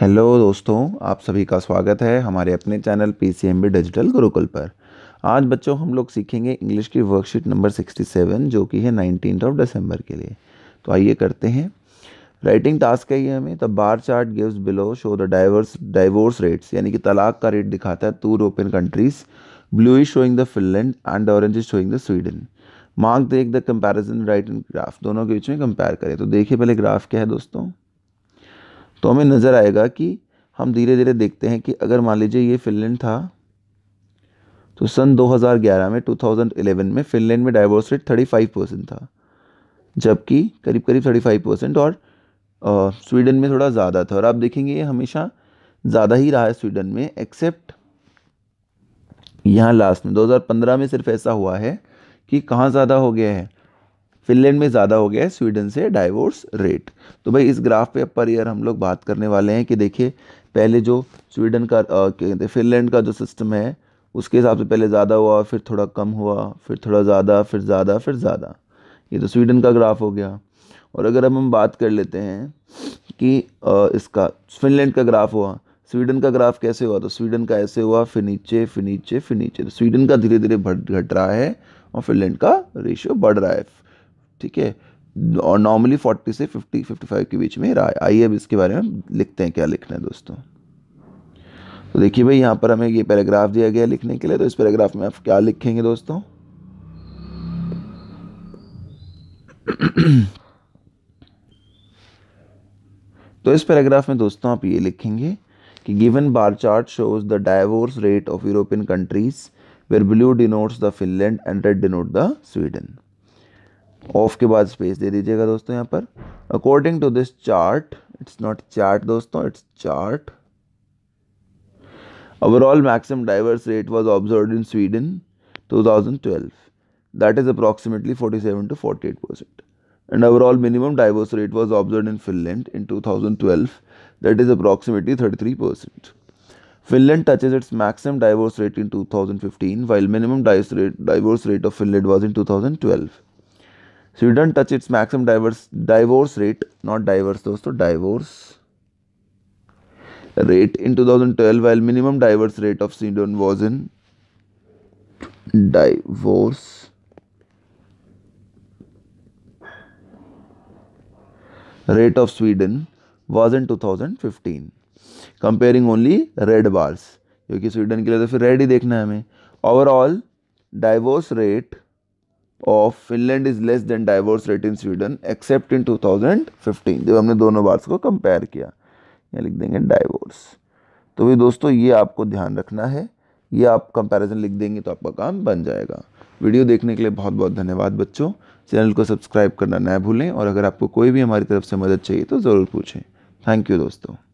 Hello दोस्तों आप सभी का स्वागत है हमारे अपने channel P C M B digital Gurukul पर आज बच्चों हम लोग सीखेंगे इंग्लिश की वर्कशीट नंबर 67 जो कि है नाइनटीन ऑफ दिसंबर के लिए तो आइए करते हैं राइटिंग टास्क है ये हमें the bar chart gives below show the divorce divorce rates यानी कि तलाक का रेट दिखाता है two European countries blue is showing the Finland and orange is showing the Sweden mark देख the comparison right and graph दोनों के बीच में कंपेयर करें तो देखिए पहले ग्राफ क्या है दोस्तों तो हमें नज़र आएगा कि हम धीरे धीरे देखते हैं कि अगर मान लीजिए ये फिनलैंड था तो सन 2011 में 2011 में फिनलैंड में डाइवोर्स रेट 35 परसेंट था जबकि करीब करीब 35 परसेंट और स्वीडन में थोड़ा ज़्यादा था और आप देखेंगे ये हमेशा ज़्यादा ही रहा है स्वीडन में एक्सेप्ट यहाँ लास्ट में 2015 में सिर्फ ऐसा हुआ है कि कहाँ ज़्यादा हो गया है फिनलैंड में ज़्यादा हो गया है स्वीडन से डाइवोर्स रेट तो भाई इस ग्राफ पे पर ईयर हम लोग बात करने वाले हैं कि देखिए पहले जो स्वीडन का कहते हैं फिनलैंड का जो सिस्टम है उसके हिसाब से पहले ज़्यादा हुआ फिर थोड़ा कम हुआ फिर थोड़ा ज़्यादा फिर ज़्यादा फिर ज़्यादा ये तो स्वीडन का ग्राफ हो गया और अगर अब हम बात कर लेते हैं कि इसका फिनलैंड का ग्राफ हुआ स्वीडन का ग्राफ कैसे हुआ तो स्वीडन का ऐसे हुआ फिर नीचे फिर नीचे फिर नीचे तो स्वीडन का धीरे धीरे घट रहा है और फिनलैंड का रेशियो बढ़ रहा है ठीक है और नॉर्मली फोर्टी से फिफ्टी फिफ्टी फाइव के बीच में रहा है आइए अब इसके बारे में लिखते हैं क्या लिखना है दोस्तों तो देखिए भाई यहाँ पर हमें ये पैराग्राफ दिया गया लिखने के लिए तो इस पैराग्राफ में आप क्या लिखेंगे दोस्तों तो इस पैराग्राफ में दोस्तों आप ये लिखेंगे कि given bar chart shows the divorce rate of European countries where blue denotes the Finland and red denote the Sweden of के बाद स्पेस दे दीजिएगा दोस्तों यहाँ पर according to this chart it's not chart दोस्तों it's chart overall maximum divorce rate was observe in Sweden 2012 that is approximately 47 to forty eight percent and overall minimum divorce rate was observe in Finland in 2012 that is approximately three percent Finland Finland touches its maximum divorce rate in 2015, while minimum divorce rate divorce rate of Finland was in 2012. Sweden touched its maximum divorce, divorce rate, not divorce dosto, divorce rate in 2012 while minimum divorce rate of Sweden was in divorce rate of Sweden was in 2015 comparing only red bars क्योंकि Sweden के लिए तो फिर red ही देखना है हमें overall divorce of Finland is less than divorce rate in Sweden except in 2015 जब हमने दोनों बार्स को कंपेयर किया यहाँ लिख देंगे डाइवोर्स तो भी दोस्तों ये आपको ध्यान रखना है ये आप कंपैरिजन लिख देंगे तो आपका काम बन जाएगा वीडियो देखने के लिए बहुत बहुत धन्यवाद बच्चों चैनल को सब्सक्राइब करना ना भूलें और अगर आपको कोई भी हमारी तरफ से मदद चाहिए तो ज़रूर पूछें थैंक यू दोस्तों